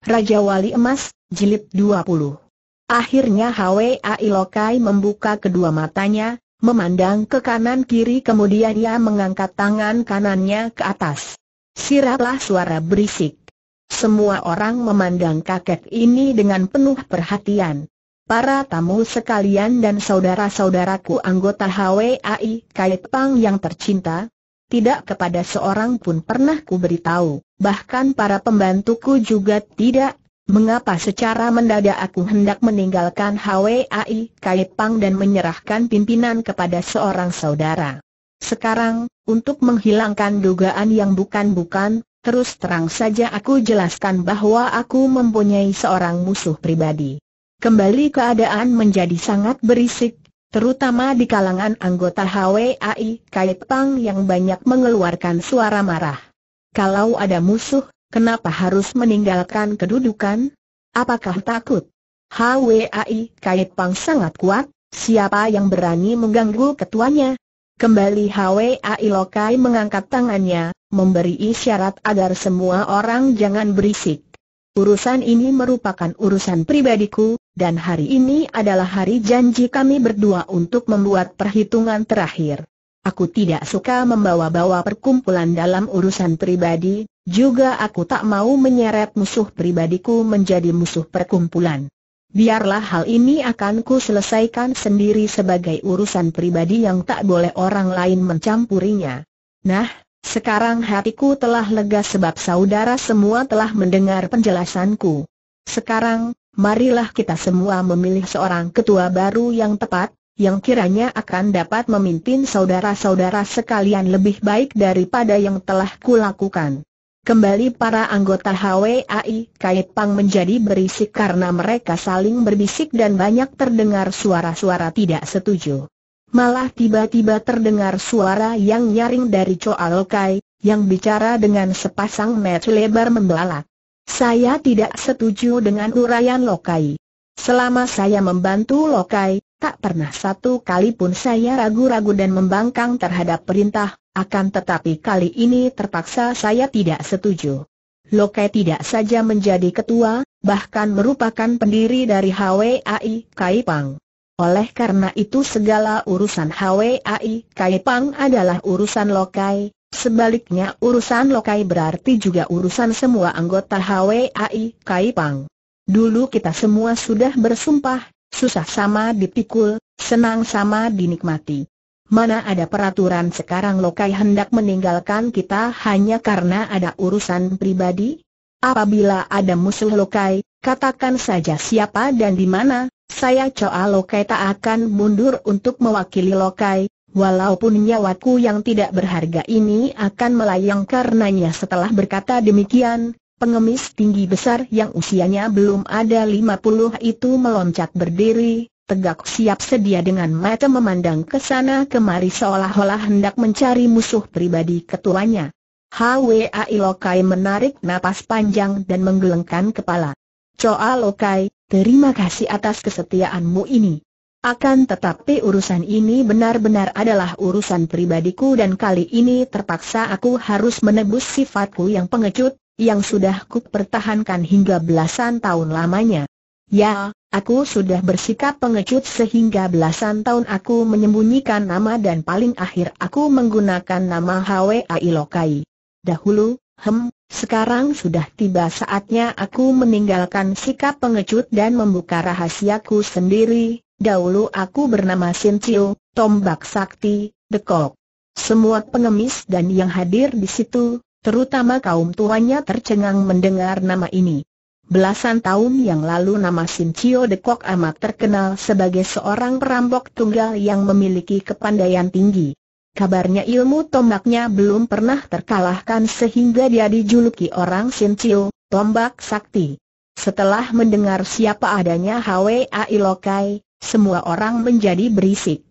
Raja Wali Emas, Jilid 20 Akhirnya Ai Lokai membuka kedua matanya, memandang ke kanan-kiri kemudian ia mengangkat tangan kanannya ke atas. Siraplah suara berisik. Semua orang memandang kakek ini dengan penuh perhatian. Para tamu sekalian dan saudara-saudaraku anggota HWAI Kaitpang yang tercinta, tidak kepada seorang pun pernah ku beritahu, bahkan para pembantuku juga tidak. Mengapa secara mendadak aku hendak meninggalkan HWAI Pang dan menyerahkan pimpinan kepada seorang saudara? Sekarang, untuk menghilangkan dugaan yang bukan-bukan, terus terang saja aku jelaskan bahwa aku mempunyai seorang musuh pribadi. Kembali keadaan menjadi sangat berisik, terutama di kalangan anggota HWAI Kai Pang yang banyak mengeluarkan suara marah. Kalau ada musuh, kenapa harus meninggalkan kedudukan? Apakah takut? HWAI Kai Pang sangat kuat, siapa yang berani mengganggu ketuanya? Kembali HWAI Lokai mengangkat tangannya, memberi isyarat agar semua orang jangan berisik. Urusan ini merupakan urusan pribadiku, dan hari ini adalah hari janji kami berdua untuk membuat perhitungan terakhir. Aku tidak suka membawa-bawa perkumpulan dalam urusan pribadi, juga aku tak mau menyeret musuh pribadiku menjadi musuh perkumpulan. Biarlah hal ini akan ku selesaikan sendiri sebagai urusan pribadi yang tak boleh orang lain mencampurinya. Nah, sekarang hatiku telah lega sebab saudara semua telah mendengar penjelasanku. Sekarang, marilah kita semua memilih seorang ketua baru yang tepat, yang kiranya akan dapat memimpin saudara-saudara sekalian lebih baik daripada yang telah kulakukan. Kembali para anggota HWAI Kait Pang menjadi berisik karena mereka saling berbisik dan banyak terdengar suara-suara tidak setuju. Malah tiba-tiba terdengar suara yang nyaring dari Choa Kai, yang bicara dengan sepasang match lebar membelalak. Saya tidak setuju dengan uraian Lokai. Selama saya membantu Lokai, tak pernah satu kali pun saya ragu-ragu dan membangkang terhadap perintah, akan tetapi kali ini terpaksa saya tidak setuju. Lokai tidak saja menjadi ketua, bahkan merupakan pendiri dari HWAI Kaipang. Oleh karena itu segala urusan HWAI Kaipang adalah urusan Lokai, Sebaliknya urusan Lokai berarti juga urusan semua anggota HWAI Kai Dulu kita semua sudah bersumpah, susah sama dipikul, senang sama dinikmati. Mana ada peraturan sekarang Lokai hendak meninggalkan kita hanya karena ada urusan pribadi? Apabila ada musuh Lokai, katakan saja siapa dan di mana, saya Coa Lokai tak akan mundur untuk mewakili Lokai, Walaupun nyawaku yang tidak berharga ini akan melayang karenanya setelah berkata demikian, pengemis tinggi besar yang usianya belum ada 50 itu meloncat berdiri, tegak siap sedia dengan mata memandang ke sana kemari seolah-olah hendak mencari musuh pribadi ketuanya. Hwa ilokai menarik napas panjang dan menggelengkan kepala. Coa Lokai, terima kasih atas kesetiaanmu ini. Akan tetapi urusan ini benar-benar adalah urusan pribadiku dan kali ini terpaksa aku harus menebus sifatku yang pengecut, yang sudah ku pertahankan hingga belasan tahun lamanya. Ya, aku sudah bersikap pengecut sehingga belasan tahun aku menyembunyikan nama dan paling akhir aku menggunakan nama HWA Lokai. Dahulu, hem, sekarang sudah tiba saatnya aku meninggalkan sikap pengecut dan membuka rahasiaku sendiri, Dahulu aku bernama Sin Chiu, Tombak Sakti, The Dekok. Semua pengemis dan yang hadir di situ, terutama kaum tuanya tercengang mendengar nama ini. Belasan tahun yang lalu nama Sin Chiu Dekok amat terkenal sebagai seorang perampok tunggal yang memiliki kepandaian tinggi. Kabarnya ilmu tombaknya belum pernah terkalahkan sehingga dia dijuluki orang Sin Chiu, tombak sakti. Setelah mendengar siapa adanya Hwa Ilokai, semua orang menjadi berisik.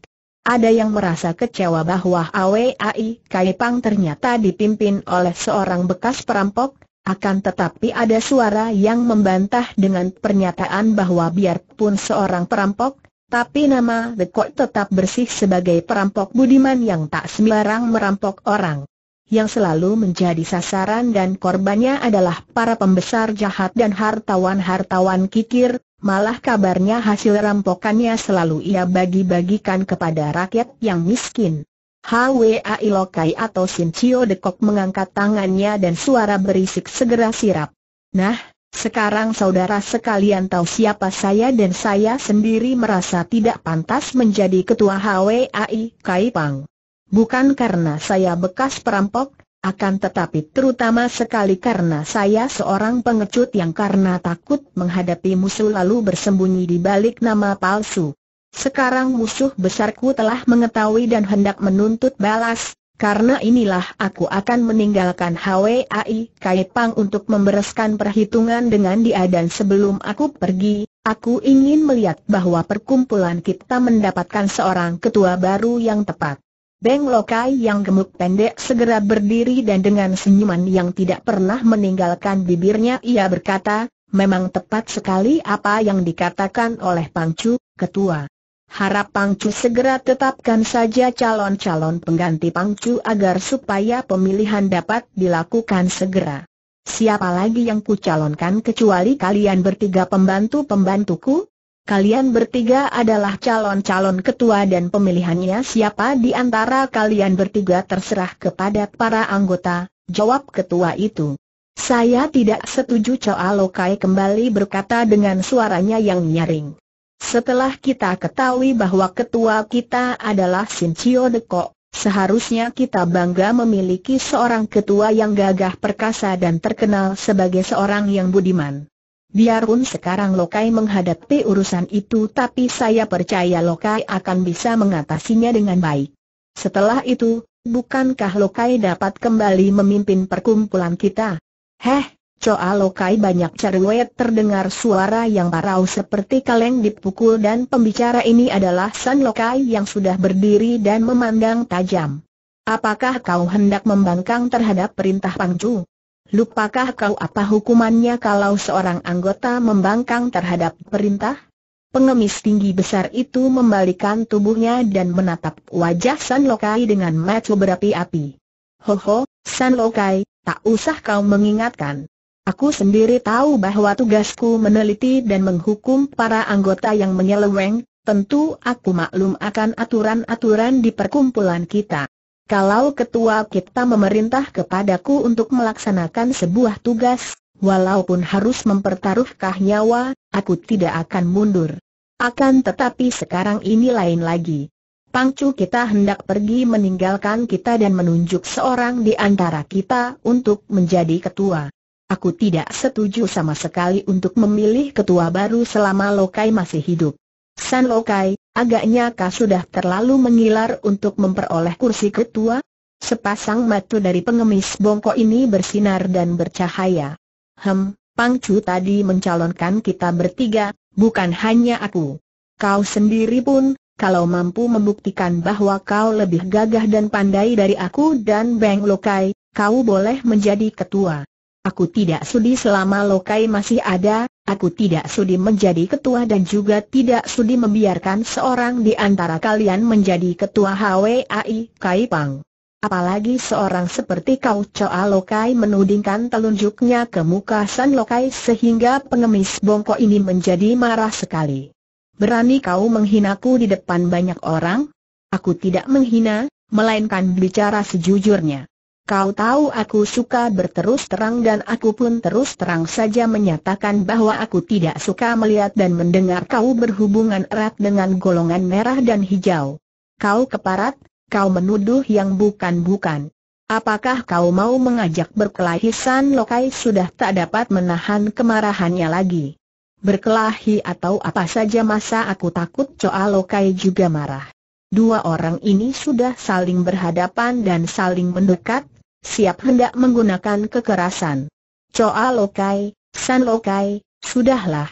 Ada yang merasa kecewa bahwa AWAI Kaipang ternyata dipimpin oleh seorang bekas perampok, akan tetapi ada suara yang membantah dengan pernyataan bahwa biarpun seorang perampok, tapi nama The Court tetap bersih sebagai perampok budiman yang tak sembarang merampok orang. Yang selalu menjadi sasaran dan korbannya adalah para pembesar jahat dan hartawan-hartawan kikir, Malah kabarnya hasil rampokannya selalu ia bagi-bagikan kepada rakyat yang miskin. Hwa Ilokai atau Sincio Dekok mengangkat tangannya dan suara berisik segera sirap. Nah, sekarang saudara sekalian tahu siapa saya dan saya sendiri merasa tidak pantas menjadi ketua HWAI Kaipang. Bukan karena saya bekas perampok, akan tetapi terutama sekali karena saya seorang pengecut yang karena takut menghadapi musuh lalu bersembunyi di balik nama palsu. Sekarang musuh besarku telah mengetahui dan hendak menuntut balas, karena inilah aku akan meninggalkan HWAI Kaipang untuk membereskan perhitungan dengan dia dan sebelum aku pergi, aku ingin melihat bahwa perkumpulan kita mendapatkan seorang ketua baru yang tepat. Beng Lokai yang gemuk pendek segera berdiri dan dengan senyuman yang tidak pernah meninggalkan bibirnya ia berkata, memang tepat sekali apa yang dikatakan oleh Pangcu, ketua. Harap Pangcu segera tetapkan saja calon-calon pengganti Pangcu agar supaya pemilihan dapat dilakukan segera. Siapa lagi yang kucalonkan kecuali kalian bertiga pembantu-pembantuku? Kalian bertiga adalah calon-calon ketua dan pemilihannya siapa di antara kalian bertiga terserah kepada para anggota, jawab ketua itu. Saya tidak setuju Choa Lokai kembali berkata dengan suaranya yang nyaring. Setelah kita ketahui bahwa ketua kita adalah Sin Chio Deko, seharusnya kita bangga memiliki seorang ketua yang gagah perkasa dan terkenal sebagai seorang yang budiman. Biarpun sekarang Lokai menghadapi urusan itu tapi saya percaya Lokai akan bisa mengatasinya dengan baik. Setelah itu, bukankah Lokai dapat kembali memimpin perkumpulan kita? Heh, Coa Lokai banyak cerewet. terdengar suara yang parau seperti kaleng dipukul dan pembicara ini adalah San Lokai yang sudah berdiri dan memandang tajam. Apakah kau hendak membangkang terhadap perintah Pangcu? Lupakah kau apa hukumannya kalau seorang anggota membangkang terhadap perintah? Pengemis tinggi besar itu membalikan tubuhnya dan menatap wajah San Lokai dengan mata berapi-api. Hoho, San Lokai, tak usah kau mengingatkan. Aku sendiri tahu bahwa tugasku meneliti dan menghukum para anggota yang menyeleweng, tentu aku maklum akan aturan-aturan di perkumpulan kita. Kalau ketua kita memerintah kepadaku untuk melaksanakan sebuah tugas, walaupun harus mempertaruhkan nyawa, aku tidak akan mundur. Akan tetapi sekarang ini lain lagi. Pangcu kita hendak pergi meninggalkan kita dan menunjuk seorang di antara kita untuk menjadi ketua. Aku tidak setuju sama sekali untuk memilih ketua baru selama Lokai masih hidup. San Lokai, Agaknya kau sudah terlalu mengilar untuk memperoleh kursi ketua? Sepasang mata dari pengemis bongkok ini bersinar dan bercahaya. Hem, Pangcu tadi mencalonkan kita bertiga, bukan hanya aku. Kau sendiri pun, kalau mampu membuktikan bahwa kau lebih gagah dan pandai dari aku dan Beng Lokai, kau boleh menjadi ketua. Aku tidak sudi selama Lokai masih ada, Aku tidak sudi menjadi ketua dan juga tidak sudi membiarkan seorang di antara kalian menjadi ketua HWAI Kai Pang. Apalagi seorang seperti kau coa Lokai menudingkan telunjuknya ke muka San Lokai sehingga pengemis bongkok ini menjadi marah sekali. Berani kau menghinaku di depan banyak orang? Aku tidak menghina, melainkan bicara sejujurnya. Kau tahu aku suka berterus terang dan aku pun terus terang saja menyatakan bahwa aku tidak suka melihat dan mendengar kau berhubungan erat dengan golongan merah dan hijau. Kau keparat, kau menuduh yang bukan-bukan. Apakah kau mau mengajak berkelahi San Lokai sudah tak dapat menahan kemarahannya lagi. Berkelahi atau apa saja masa aku takut Coa Lokai juga marah. Dua orang ini sudah saling berhadapan dan saling mendekat, siap hendak menggunakan kekerasan. Coa Lokai, San Lokai, sudahlah.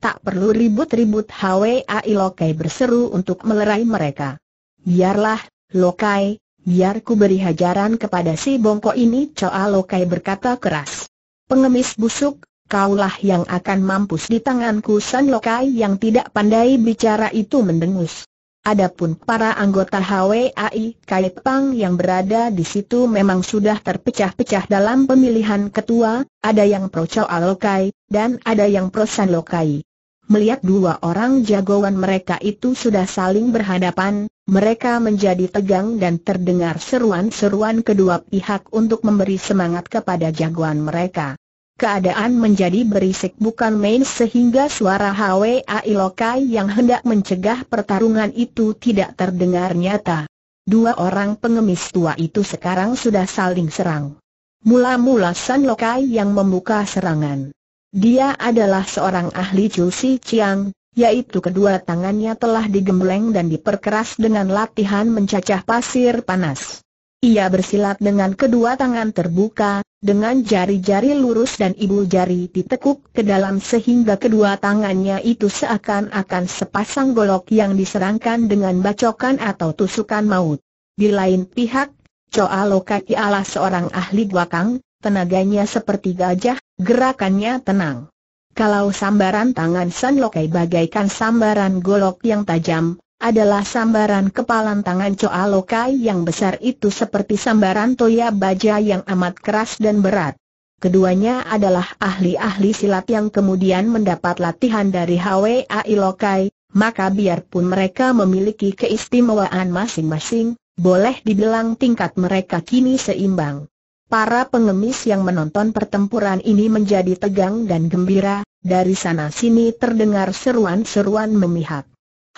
Tak perlu ribut-ribut Hwai Lokai berseru untuk melerai mereka. Biarlah, Lokai, biar ku beri hajaran kepada si bongkok ini Coa Lokai berkata keras. Pengemis busuk, kaulah yang akan mampus di tanganku San Lokai yang tidak pandai bicara itu mendengus. Adapun para anggota HWAI Kaipang yang berada di situ memang sudah terpecah-pecah dalam pemilihan ketua, ada yang pro Chow Alokai, dan ada yang pro San Lokai. Melihat dua orang jagoan mereka itu sudah saling berhadapan, mereka menjadi tegang dan terdengar seruan-seruan kedua pihak untuk memberi semangat kepada jagoan mereka. Keadaan menjadi berisik bukan main sehingga suara Hwai Lokai yang hendak mencegah pertarungan itu tidak terdengar nyata. Dua orang pengemis tua itu sekarang sudah saling serang. Mula-mula San Lokai yang membuka serangan. Dia adalah seorang ahli Si Chiang, yaitu kedua tangannya telah digembleng dan diperkeras dengan latihan mencacah pasir panas. Ia bersilat dengan kedua tangan terbuka, dengan jari-jari lurus dan ibu jari ditekuk ke dalam sehingga kedua tangannya itu seakan-akan sepasang golok yang diserangkan dengan bacokan atau tusukan maut. Di lain pihak, Choa Lokaki adalah seorang ahli guakang, tenaganya seperti gajah, gerakannya tenang. Kalau sambaran tangan San Lokai bagaikan sambaran golok yang tajam, adalah sambaran kepalan tangan coa Lokai yang besar itu seperti sambaran toya baja yang amat keras dan berat. Keduanya adalah ahli-ahli silat yang kemudian mendapat latihan dari HWAI Lokai, maka biarpun mereka memiliki keistimewaan masing-masing, boleh dibilang tingkat mereka kini seimbang. Para pengemis yang menonton pertempuran ini menjadi tegang dan gembira, dari sana sini terdengar seruan-seruan memihak.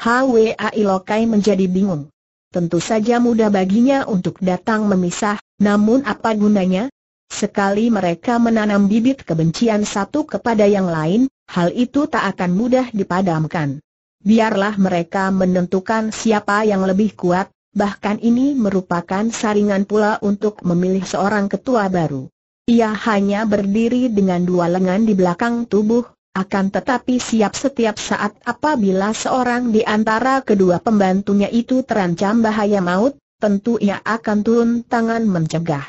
Hwa Ilokai menjadi bingung. Tentu saja mudah baginya untuk datang memisah, namun apa gunanya? Sekali mereka menanam bibit kebencian satu kepada yang lain, hal itu tak akan mudah dipadamkan. Biarlah mereka menentukan siapa yang lebih kuat, bahkan ini merupakan saringan pula untuk memilih seorang ketua baru. Ia hanya berdiri dengan dua lengan di belakang tubuh akan tetapi siap setiap saat apabila seorang di antara kedua pembantunya itu terancam bahaya maut, tentu ia akan turun tangan mencegah.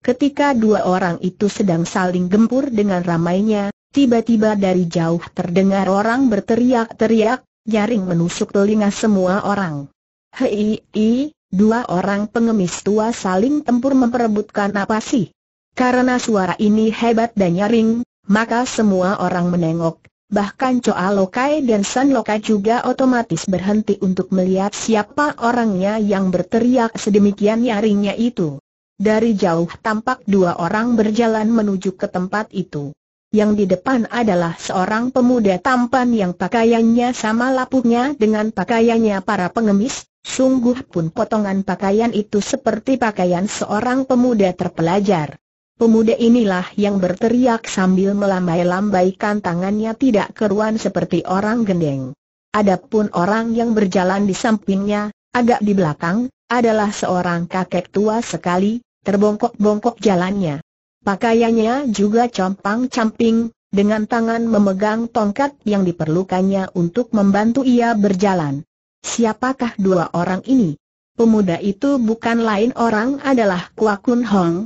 Ketika dua orang itu sedang saling gempur dengan ramainya, tiba-tiba dari jauh terdengar orang berteriak-teriak, nyaring menusuk telinga semua orang. Hei, i, dua orang pengemis tua saling tempur memperebutkan apa sih? Karena suara ini hebat dan nyaring, maka semua orang menengok, bahkan Choa Lokai dan San Lokai juga otomatis berhenti untuk melihat siapa orangnya yang berteriak sedemikian nyaringnya itu. Dari jauh tampak dua orang berjalan menuju ke tempat itu. Yang di depan adalah seorang pemuda tampan yang pakaiannya sama lapuknya dengan pakaiannya para pengemis, sungguh pun potongan pakaian itu seperti pakaian seorang pemuda terpelajar. Pemuda inilah yang berteriak sambil melambai-lambaikan tangannya tidak keruan seperti orang gendeng. Adapun orang yang berjalan di sampingnya, agak di belakang, adalah seorang kakek tua sekali, terbongkok-bongkok jalannya. Pakaiannya juga compang-camping, dengan tangan memegang tongkat yang diperlukannya untuk membantu ia berjalan. Siapakah dua orang ini? Pemuda itu bukan lain orang adalah Kwa Kun Hong,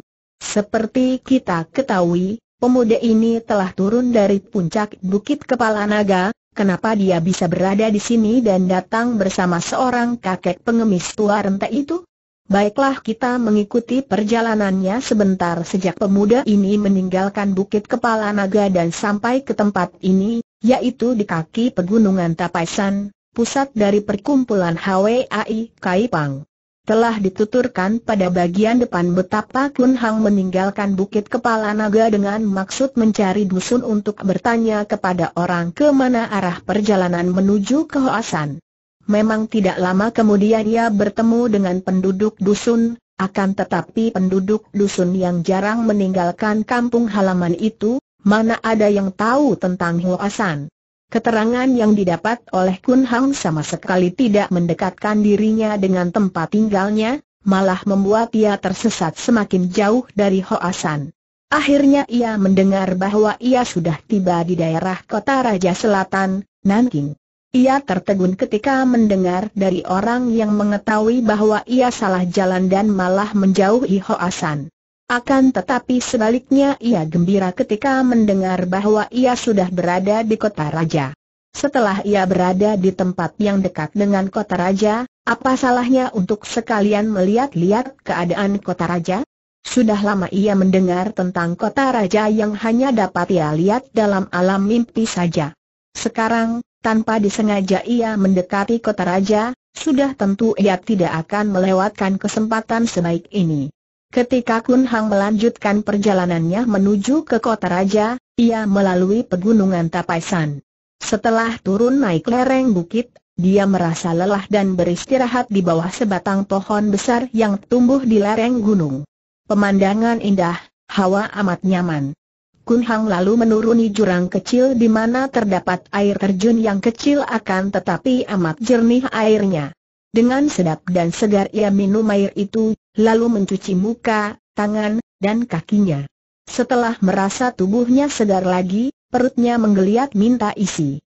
seperti kita ketahui, pemuda ini telah turun dari puncak Bukit Kepala Naga, kenapa dia bisa berada di sini dan datang bersama seorang kakek pengemis tua renta itu? Baiklah kita mengikuti perjalanannya sebentar sejak pemuda ini meninggalkan Bukit Kepala Naga dan sampai ke tempat ini, yaitu di kaki Pegunungan Tapaisan, pusat dari perkumpulan HWAI Kaipang telah dituturkan pada bagian depan betapa Kun Hang meninggalkan Bukit Kepala Naga dengan maksud mencari dusun untuk bertanya kepada orang ke mana arah perjalanan menuju ke Hoasan. Memang tidak lama kemudian ia bertemu dengan penduduk dusun, akan tetapi penduduk dusun yang jarang meninggalkan kampung halaman itu, mana ada yang tahu tentang Hoasan. Keterangan yang didapat oleh Kun Hang sama sekali tidak mendekatkan dirinya dengan tempat tinggalnya, malah membuat ia tersesat semakin jauh dari Hoasan. Akhirnya ia mendengar bahwa ia sudah tiba di daerah kota Raja Selatan, Nanking. Ia tertegun ketika mendengar dari orang yang mengetahui bahwa ia salah jalan dan malah menjauhi Hoasan. Akan tetapi sebaliknya ia gembira ketika mendengar bahwa ia sudah berada di kota raja. Setelah ia berada di tempat yang dekat dengan kota raja, apa salahnya untuk sekalian melihat-lihat keadaan kota raja? Sudah lama ia mendengar tentang kota raja yang hanya dapat ia lihat dalam alam mimpi saja. Sekarang, tanpa disengaja ia mendekati kota raja, sudah tentu ia tidak akan melewatkan kesempatan sebaik ini. Ketika Kun Hang melanjutkan perjalanannya menuju ke kota raja, ia melalui pegunungan Tapaisan. Setelah turun naik lereng bukit, dia merasa lelah dan beristirahat di bawah sebatang pohon besar yang tumbuh di lereng gunung. Pemandangan indah, hawa amat nyaman. Kun Hang lalu menuruni jurang kecil di mana terdapat air terjun yang kecil akan tetapi amat jernih airnya. Dengan sedap dan segar ia minum air itu, lalu mencuci muka, tangan, dan kakinya. Setelah merasa tubuhnya segar lagi, perutnya menggeliat minta isi.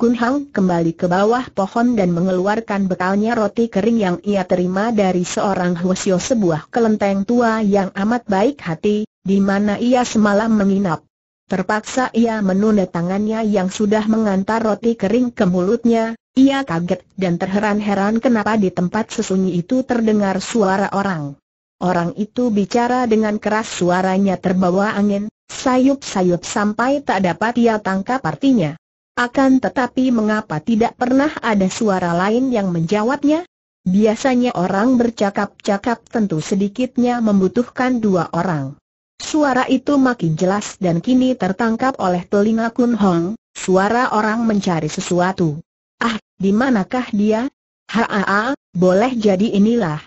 Kun Hang kembali ke bawah pohon dan mengeluarkan bekalnya roti kering yang ia terima dari seorang Hwasyo sebuah kelenteng tua yang amat baik hati, di mana ia semalam menginap. Terpaksa ia menunda tangannya yang sudah mengantar roti kering ke mulutnya, ia kaget dan terheran-heran kenapa di tempat sesunyi itu terdengar suara orang. Orang itu bicara dengan keras suaranya terbawa angin, sayup-sayup sampai tak dapat ia tangkap artinya. Akan tetapi mengapa tidak pernah ada suara lain yang menjawabnya? Biasanya orang bercakap-cakap tentu sedikitnya membutuhkan dua orang. Suara itu makin jelas dan kini tertangkap oleh telinga Kun Hong, suara orang mencari sesuatu. Ah, di manakah dia? Haa, ah, ah, boleh jadi inilah.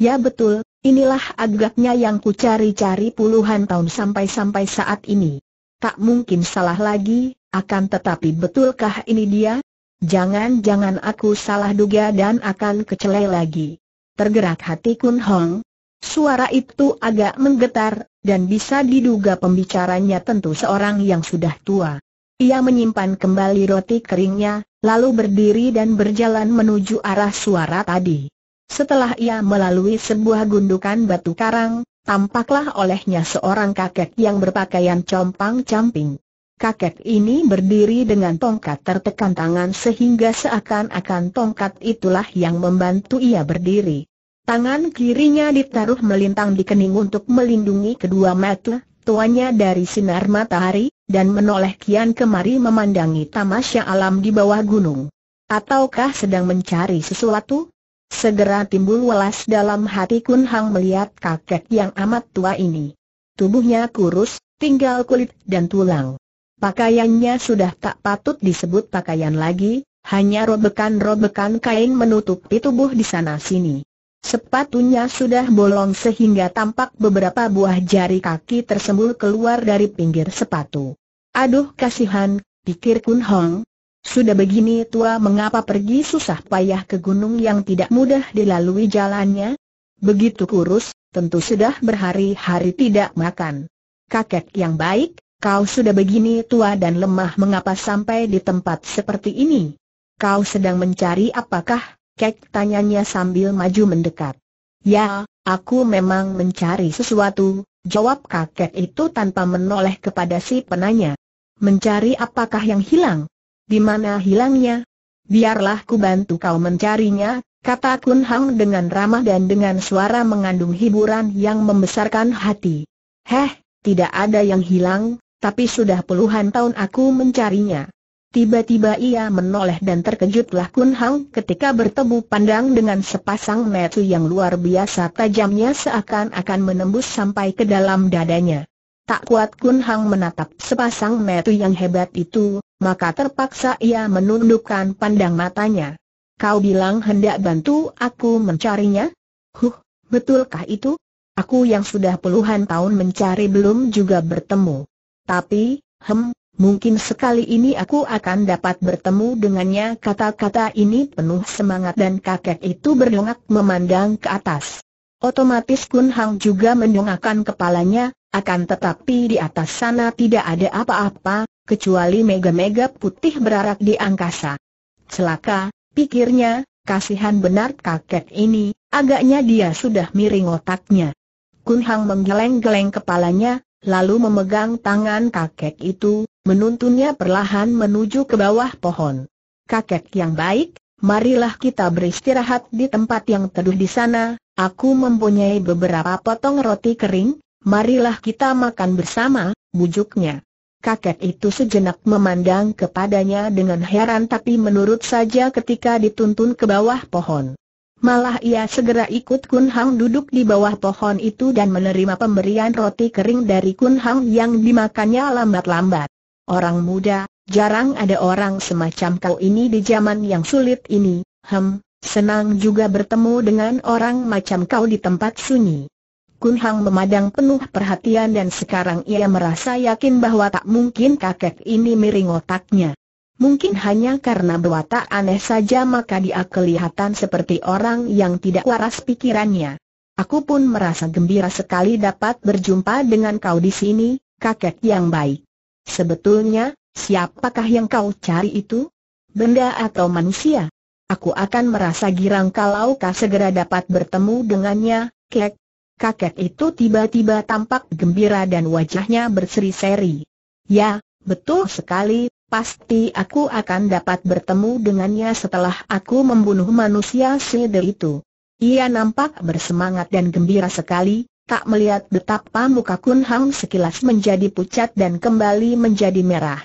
Ya betul, inilah agaknya yang ku cari-cari puluhan tahun sampai-sampai saat ini. Tak mungkin salah lagi, akan tetapi betulkah ini dia? Jangan-jangan aku salah duga dan akan kecelai lagi. Tergerak hati Kun Hong, Suara itu agak menggetar, dan bisa diduga pembicaranya tentu seorang yang sudah tua. Ia menyimpan kembali roti keringnya, lalu berdiri dan berjalan menuju arah suara tadi. Setelah ia melalui sebuah gundukan batu karang, tampaklah olehnya seorang kakek yang berpakaian compang-camping. Kakek ini berdiri dengan tongkat tertekan tangan sehingga seakan-akan tongkat itulah yang membantu ia berdiri. Tangan kirinya ditaruh melintang di kening untuk melindungi kedua mata, tuanya dari sinar matahari, dan menoleh kian kemari memandangi tamasya alam di bawah gunung. Ataukah sedang mencari sesuatu? Segera timbul welas dalam hati Kun Hang melihat kakek yang amat tua ini. Tubuhnya kurus, tinggal kulit dan tulang. Pakaiannya sudah tak patut disebut pakaian lagi, hanya robekan-robekan kain menutupi tubuh di sana-sini. Sepatunya sudah bolong sehingga tampak beberapa buah jari kaki tersembul keluar dari pinggir sepatu. Aduh kasihan, pikir Kun Hong. Sudah begini tua mengapa pergi susah payah ke gunung yang tidak mudah dilalui jalannya? Begitu kurus, tentu sudah berhari-hari tidak makan. Kakek yang baik, kau sudah begini tua dan lemah mengapa sampai di tempat seperti ini? Kau sedang mencari apakah? Kek tanyanya sambil maju mendekat. Ya, aku memang mencari sesuatu, jawab kakek itu tanpa menoleh kepada si penanya. Mencari apakah yang hilang? Di mana hilangnya? Biarlah ku bantu kau mencarinya, kata Kun Hang dengan ramah dan dengan suara mengandung hiburan yang membesarkan hati. Heh, tidak ada yang hilang, tapi sudah puluhan tahun aku mencarinya. Tiba-tiba ia menoleh dan terkejutlah Kun Hang ketika bertemu pandang dengan sepasang metu yang luar biasa tajamnya seakan-akan menembus sampai ke dalam dadanya. Tak kuat Kun Hang menatap sepasang metu yang hebat itu, maka terpaksa ia menundukkan pandang matanya. Kau bilang hendak bantu aku mencarinya? Huh, betulkah itu? Aku yang sudah puluhan tahun mencari belum juga bertemu. Tapi, hem, mungkin sekali ini aku akan dapat bertemu dengannya kata-kata ini penuh semangat dan kakek itu berdongak memandang ke atas. Otomatis Kun Hang juga mendongakkan kepalanya, akan tetapi di atas sana tidak ada apa-apa, kecuali mega-mega putih berarak di angkasa. Celaka, pikirnya, kasihan benar kakek ini, agaknya dia sudah miring otaknya. Kun Hang menggeleng-geleng kepalanya, lalu memegang tangan kakek itu, menuntunnya perlahan menuju ke bawah pohon. Kakek yang baik, marilah kita beristirahat di tempat yang teduh di sana, aku mempunyai beberapa potong roti kering, marilah kita makan bersama, bujuknya. Kakek itu sejenak memandang kepadanya dengan heran tapi menurut saja ketika dituntun ke bawah pohon. Malah ia segera ikut Kun Hang duduk di bawah pohon itu dan menerima pemberian roti kering dari Kun Hang yang dimakannya lambat-lambat. Orang muda, jarang ada orang semacam kau ini di zaman yang sulit ini, hem, senang juga bertemu dengan orang macam kau di tempat sunyi. Kun Hang memandang penuh perhatian dan sekarang ia merasa yakin bahwa tak mungkin kakek ini miring otaknya. Mungkin hanya karena berwatak aneh saja maka dia kelihatan seperti orang yang tidak waras pikirannya. Aku pun merasa gembira sekali dapat berjumpa dengan kau di sini, kakek yang baik. Sebetulnya, siapakah yang kau cari itu? Benda atau manusia? Aku akan merasa girang kalau kau segera dapat bertemu dengannya, kek. Kakek itu tiba-tiba tampak gembira dan wajahnya berseri-seri. Ya, betul sekali, Pasti aku akan dapat bertemu dengannya setelah aku membunuh manusia silder itu. Ia nampak bersemangat dan gembira sekali, tak melihat betapa muka Kun Hang sekilas menjadi pucat dan kembali menjadi merah.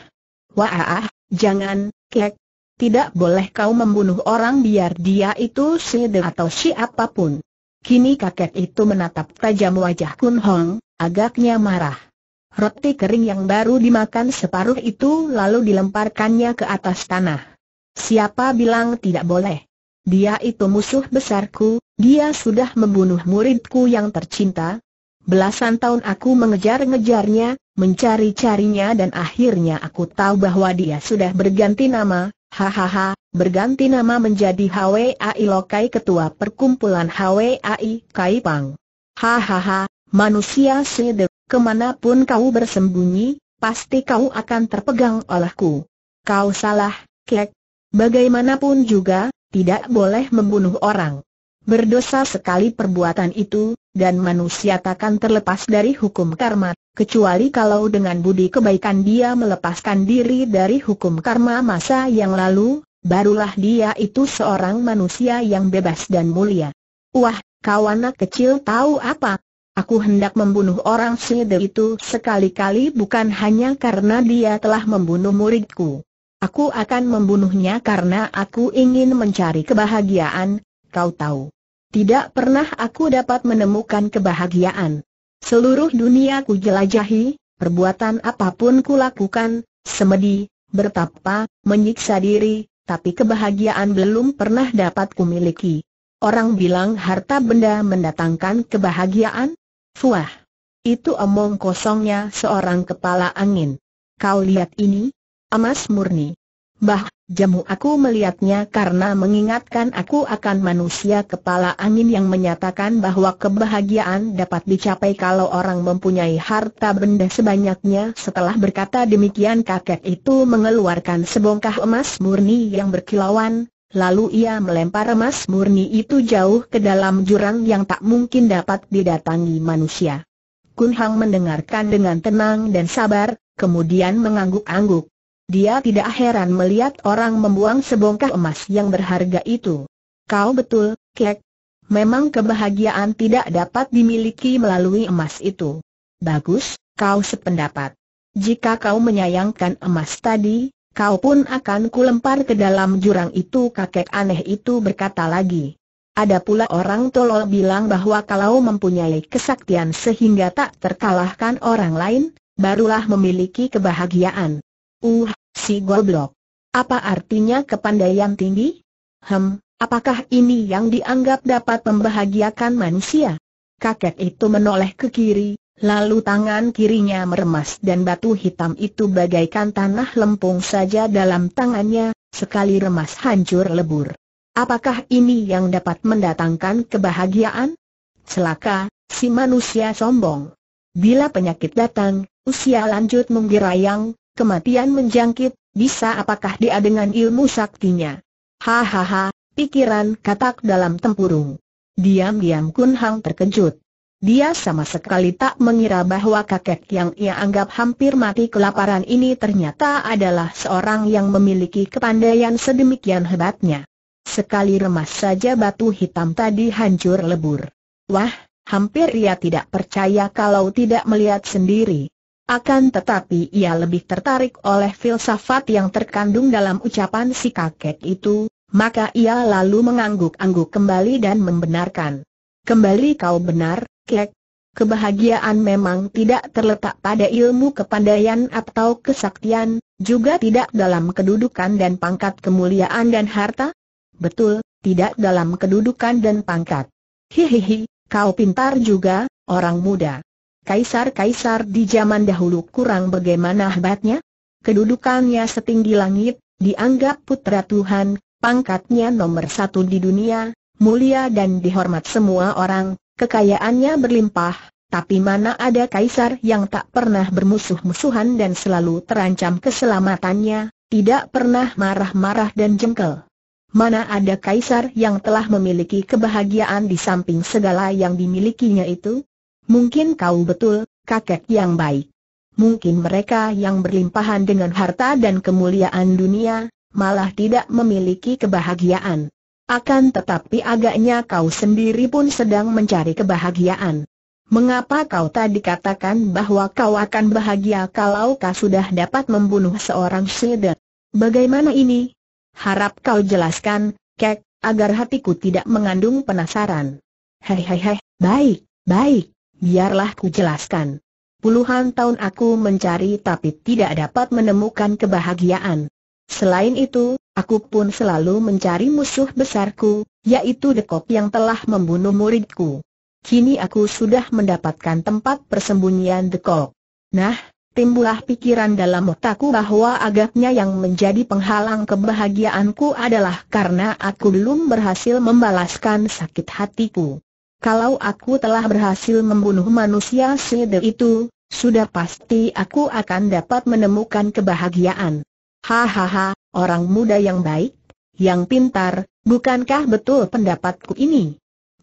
Wah, jangan, kek. Tidak boleh kau membunuh orang biar dia itu de atau siapapun. Kini kakek itu menatap tajam wajah Kun Hong, agaknya marah. Roti kering yang baru dimakan separuh itu lalu dilemparkannya ke atas tanah. Siapa bilang tidak boleh? Dia itu musuh besarku, dia sudah membunuh muridku yang tercinta. Belasan tahun aku mengejar-ngejarnya, mencari-carinya dan akhirnya aku tahu bahwa dia sudah berganti nama, hahaha, berganti nama menjadi HWAI Lokai Ketua Perkumpulan HWAI Kaipang. Hahaha, manusia sede, kemanapun kau bersembunyi, pasti kau akan terpegang olehku. Kau salah, kek. Bagaimanapun juga, tidak boleh membunuh orang. Berdosa sekali perbuatan itu, dan manusia takkan terlepas dari hukum karma, kecuali kalau dengan budi kebaikan dia melepaskan diri dari hukum karma masa yang lalu, barulah dia itu seorang manusia yang bebas dan mulia. Wah, kau anak kecil tahu apa? Aku hendak membunuh orang Sede itu sekali-kali bukan hanya karena dia telah membunuh muridku. Aku akan membunuhnya karena aku ingin mencari kebahagiaan, kau tahu. Tidak pernah aku dapat menemukan kebahagiaan. Seluruh dunia ku jelajahi, perbuatan apapun ku lakukan, semedi, bertapa, menyiksa diri, tapi kebahagiaan belum pernah dapat ku miliki. Orang bilang harta benda mendatangkan kebahagiaan? Fuah! Itu omong kosongnya seorang kepala angin. Kau lihat ini? Emas murni. Bah, jamu aku melihatnya karena mengingatkan aku akan manusia kepala angin yang menyatakan bahwa kebahagiaan dapat dicapai kalau orang mempunyai harta benda sebanyaknya. Setelah berkata demikian kakek itu mengeluarkan sebongkah emas murni yang berkilauan, lalu ia melempar emas murni itu jauh ke dalam jurang yang tak mungkin dapat didatangi manusia. Kun Hang mendengarkan dengan tenang dan sabar, kemudian mengangguk-angguk. Dia tidak heran melihat orang membuang sebongkah emas yang berharga itu. Kau betul, Kek. Memang kebahagiaan tidak dapat dimiliki melalui emas itu. Bagus, kau sependapat. Jika kau menyayangkan emas tadi, kau pun akan kulempar ke dalam jurang itu kakek aneh itu berkata lagi. Ada pula orang tolol bilang bahwa kalau mempunyai kesaktian sehingga tak terkalahkan orang lain, barulah memiliki kebahagiaan. Uh, Si goblok. Apa artinya kepandaian tinggi? Hem, apakah ini yang dianggap dapat membahagiakan manusia? Kakek itu menoleh ke kiri, lalu tangan kirinya meremas dan batu hitam itu bagaikan tanah lempung saja dalam tangannya, sekali remas hancur lebur. Apakah ini yang dapat mendatangkan kebahagiaan? Celaka, si manusia sombong. Bila penyakit datang, usia lanjut menggirayang, kematian menjangkit, bisa apakah dia dengan ilmu saktinya? Hahaha, pikiran katak dalam tempurung. Diam-diam Kun Hang terkejut. Dia sama sekali tak mengira bahwa kakek yang ia anggap hampir mati kelaparan ini ternyata adalah seorang yang memiliki kepandaian sedemikian hebatnya. Sekali remas saja batu hitam tadi hancur lebur. Wah, hampir ia tidak percaya kalau tidak melihat sendiri. Akan tetapi ia lebih tertarik oleh filsafat yang terkandung dalam ucapan si kakek itu, maka ia lalu mengangguk-angguk kembali dan membenarkan. Kembali kau benar, kek. Kebahagiaan memang tidak terletak pada ilmu kepandaian atau kesaktian, juga tidak dalam kedudukan dan pangkat kemuliaan dan harta? Betul, tidak dalam kedudukan dan pangkat. Hihihi, kau pintar juga, orang muda kaisar-kaisar di zaman dahulu kurang bagaimana hebatnya? Kedudukannya setinggi langit, dianggap putra Tuhan, pangkatnya nomor satu di dunia, mulia dan dihormat semua orang, kekayaannya berlimpah, tapi mana ada kaisar yang tak pernah bermusuh-musuhan dan selalu terancam keselamatannya, tidak pernah marah-marah dan jengkel. Mana ada kaisar yang telah memiliki kebahagiaan di samping segala yang dimilikinya itu? Mungkin kau betul, kakek yang baik. Mungkin mereka yang berlimpahan dengan harta dan kemuliaan dunia, malah tidak memiliki kebahagiaan. Akan tetapi agaknya kau sendiri pun sedang mencari kebahagiaan. Mengapa kau tadi katakan bahwa kau akan bahagia kalau kau sudah dapat membunuh seorang seder? Bagaimana ini? Harap kau jelaskan, Kek, agar hatiku tidak mengandung penasaran. Hei hei hei, baik, baik. Biarlah ku jelaskan. Puluhan tahun aku mencari tapi tidak dapat menemukan kebahagiaan. Selain itu, aku pun selalu mencari musuh besarku, yaitu Dekop yang telah membunuh muridku. Kini aku sudah mendapatkan tempat persembunyian Dekop. Nah, timbulah pikiran dalam otakku bahwa agaknya yang menjadi penghalang kebahagiaanku adalah karena aku belum berhasil membalaskan sakit hatiku. Kalau aku telah berhasil membunuh manusia sede itu, sudah pasti aku akan dapat menemukan kebahagiaan. Hahaha, orang muda yang baik, yang pintar, bukankah betul pendapatku ini?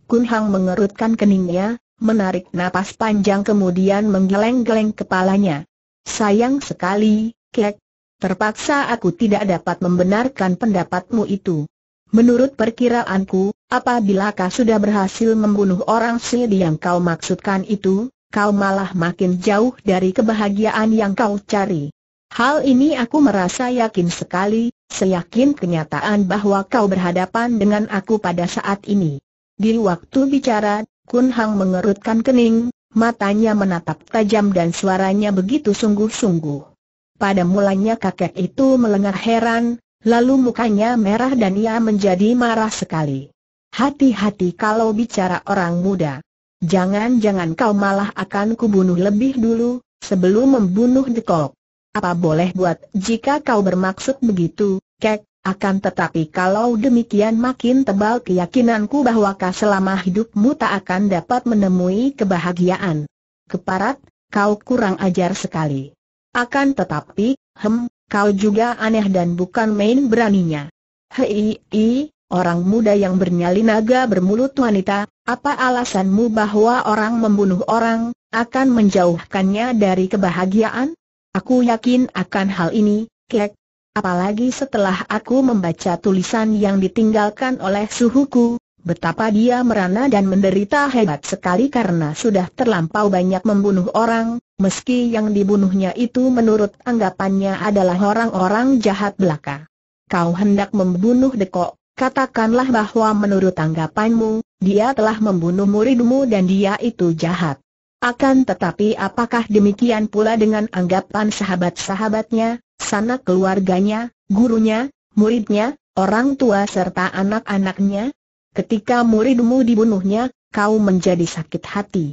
Kun mengerutkan keningnya, menarik napas panjang kemudian menggeleng-geleng kepalanya. Sayang sekali, Kek. Terpaksa aku tidak dapat membenarkan pendapatmu itu. Menurut perkiraanku, apabila kau sudah berhasil membunuh orang Sidi yang kau maksudkan itu, kau malah makin jauh dari kebahagiaan yang kau cari. Hal ini aku merasa yakin sekali, seyakin kenyataan bahwa kau berhadapan dengan aku pada saat ini. Di waktu bicara, Kun Hang mengerutkan kening, matanya menatap tajam dan suaranya begitu sungguh-sungguh. Pada mulanya kakek itu melengar heran, Lalu mukanya merah dan ia menjadi marah sekali. Hati-hati kalau bicara orang muda. Jangan-jangan kau malah akan kubunuh lebih dulu, sebelum membunuh Dekok. Apa boleh buat jika kau bermaksud begitu, kek, akan tetapi kalau demikian makin tebal keyakinanku bahwa kau selama hidupmu tak akan dapat menemui kebahagiaan. Keparat, kau kurang ajar sekali. Akan tetapi, hem, Kau juga aneh dan bukan main beraninya. Hei, i, orang muda yang bernyali naga bermulut wanita, apa alasanmu bahwa orang membunuh orang, akan menjauhkannya dari kebahagiaan? Aku yakin akan hal ini, kek. Apalagi setelah aku membaca tulisan yang ditinggalkan oleh suhuku, Betapa dia merana dan menderita hebat sekali karena sudah terlampau banyak membunuh orang, meski yang dibunuhnya itu menurut anggapannya adalah orang-orang jahat belaka. Kau hendak membunuh Dekok, katakanlah bahwa menurut anggapanmu, dia telah membunuh muridmu dan dia itu jahat. Akan tetapi apakah demikian pula dengan anggapan sahabat-sahabatnya, sanak keluarganya, gurunya, muridnya, orang tua serta anak-anaknya? Ketika muridmu dibunuhnya, kau menjadi sakit hati.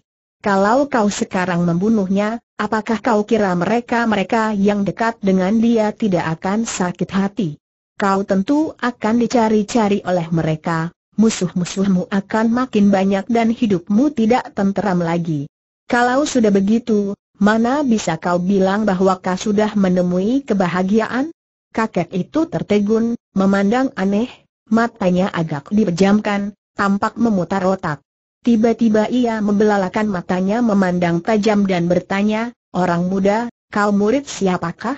Kalau kau sekarang membunuhnya, apakah kau kira mereka-mereka yang dekat dengan dia tidak akan sakit hati? Kau tentu akan dicari-cari oleh mereka, musuh-musuhmu akan makin banyak dan hidupmu tidak tenteram lagi. Kalau sudah begitu, mana bisa kau bilang bahwa kau sudah menemui kebahagiaan? Kakek itu tertegun, memandang aneh, matanya agak dipejamkan, tampak memutar otak. Tiba-tiba ia membelalakan matanya memandang tajam dan bertanya, Orang muda, kau murid siapakah?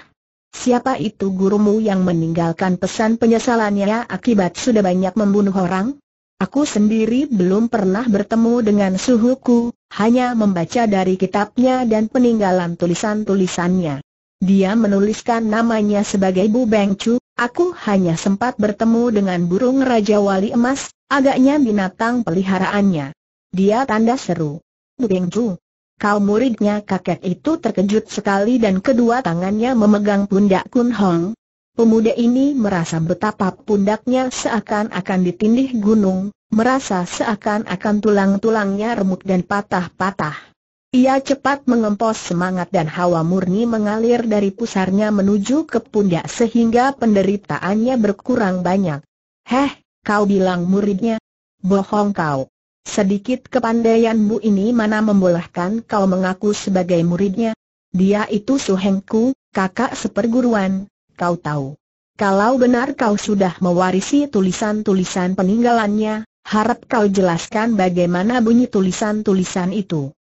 Siapa itu gurumu yang meninggalkan pesan penyesalannya akibat sudah banyak membunuh orang? Aku sendiri belum pernah bertemu dengan suhuku, hanya membaca dari kitabnya dan peninggalan tulisan-tulisannya. Dia menuliskan namanya sebagai Bu Beng Chu, Aku hanya sempat bertemu dengan burung Raja Wali Emas, agaknya binatang peliharaannya. Dia tanda seru. Bengju. Kau muridnya kakek itu terkejut sekali dan kedua tangannya memegang pundak Kun Hong. Pemuda ini merasa betapa pundaknya seakan-akan ditindih gunung, merasa seakan-akan tulang-tulangnya remuk dan patah-patah. Ia cepat mengempos semangat dan hawa murni mengalir dari pusarnya menuju ke pundak sehingga penderitaannya berkurang banyak. Heh, kau bilang muridnya. Bohong kau. Sedikit kepandaianmu ini mana membolehkan kau mengaku sebagai muridnya. Dia itu suhengku, kakak seperguruan, kau tahu. Kalau benar kau sudah mewarisi tulisan-tulisan peninggalannya, harap kau jelaskan bagaimana bunyi tulisan-tulisan itu.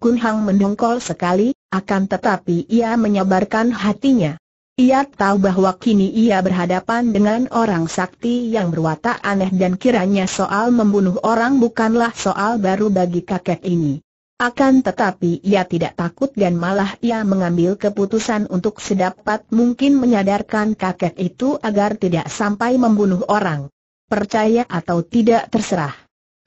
Kun Hang mendongkol sekali, akan tetapi ia menyabarkan hatinya. Ia tahu bahwa kini ia berhadapan dengan orang sakti yang berwatak aneh dan kiranya soal membunuh orang bukanlah soal baru bagi kakek ini. Akan tetapi ia tidak takut dan malah ia mengambil keputusan untuk sedapat mungkin menyadarkan kakek itu agar tidak sampai membunuh orang. Percaya atau tidak terserah.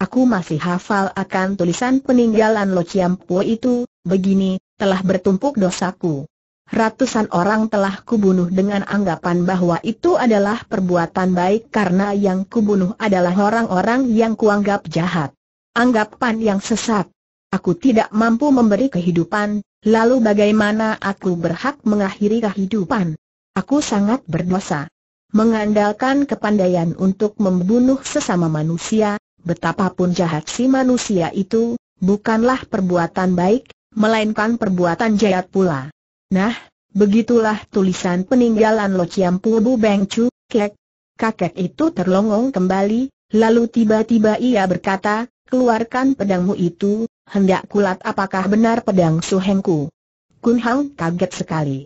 Aku masih hafal akan tulisan peninggalan Lo Chiampo itu, begini, telah bertumpuk dosaku. Ratusan orang telah kubunuh dengan anggapan bahwa itu adalah perbuatan baik karena yang kubunuh adalah orang-orang yang kuanggap jahat. Anggapan yang sesat. Aku tidak mampu memberi kehidupan, lalu bagaimana aku berhak mengakhiri kehidupan? Aku sangat berdosa. Mengandalkan kepandaian untuk membunuh sesama manusia, betapapun jahat si manusia itu, bukanlah perbuatan baik, melainkan perbuatan jahat pula. Nah, begitulah tulisan peninggalan Lo Chiam Pu Bu Beng Chu, kek. Kakek itu terlongong kembali, lalu tiba-tiba ia berkata, keluarkan pedangmu itu, hendak kulat apakah benar pedang suhengku. Kun Hang kaget sekali.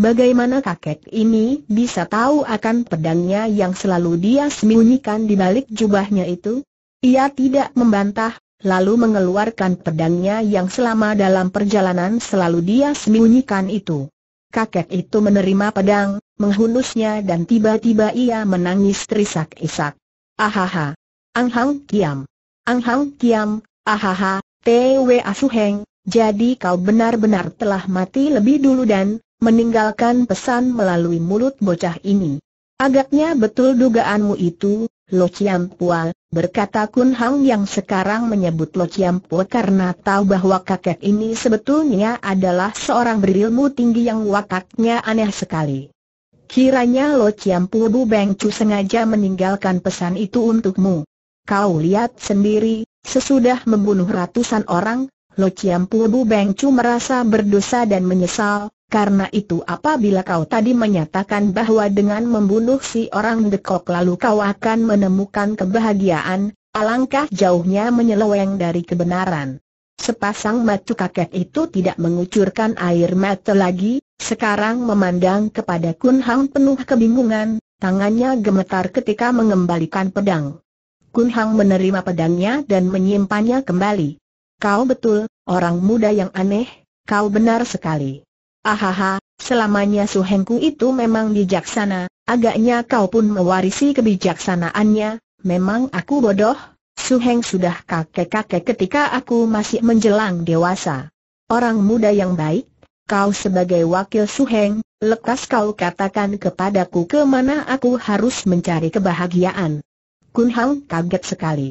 Bagaimana kakek ini bisa tahu akan pedangnya yang selalu dia sembunyikan di balik jubahnya itu? Ia tidak membantah, lalu mengeluarkan pedangnya yang selama dalam perjalanan selalu dia sembunyikan itu. Kakek itu menerima pedang, menghunusnya dan tiba-tiba ia menangis terisak-isak. Ahaha! Anghang Kiam! Anghang Kiam! Ahaha! Twe Asuheng, jadi kau benar-benar telah mati lebih dulu dan meninggalkan pesan melalui mulut bocah ini. Agaknya betul dugaanmu itu, Lo Chiam Pual, berkata Kun Hang yang sekarang menyebut Lo Chiam Pual karena tahu bahwa kakek ini sebetulnya adalah seorang berilmu tinggi yang wataknya aneh sekali. Kiranya Lo Chiam Pual Bu Beng Chu sengaja meninggalkan pesan itu untukmu. Kau lihat sendiri, sesudah membunuh ratusan orang, Lo Chiam Pual Bu Beng Chu merasa berdosa dan menyesal, karena itu apabila kau tadi menyatakan bahwa dengan membunuh si orang dekok lalu kau akan menemukan kebahagiaan, alangkah jauhnya menyeleweng dari kebenaran. Sepasang mata kakek itu tidak mengucurkan air mata lagi, sekarang memandang kepada Kun Hang penuh kebingungan, tangannya gemetar ketika mengembalikan pedang. Kun Hang menerima pedangnya dan menyimpannya kembali. Kau betul, orang muda yang aneh, kau benar sekali. Ahaha, selamanya Suhengku itu memang bijaksana, agaknya kau pun mewarisi kebijaksanaannya, memang aku bodoh, Suheng sudah kakek-kakek ketika aku masih menjelang dewasa. Orang muda yang baik, kau sebagai wakil Suheng, lekas kau katakan kepadaku ke mana aku harus mencari kebahagiaan. Kun Hang kaget sekali.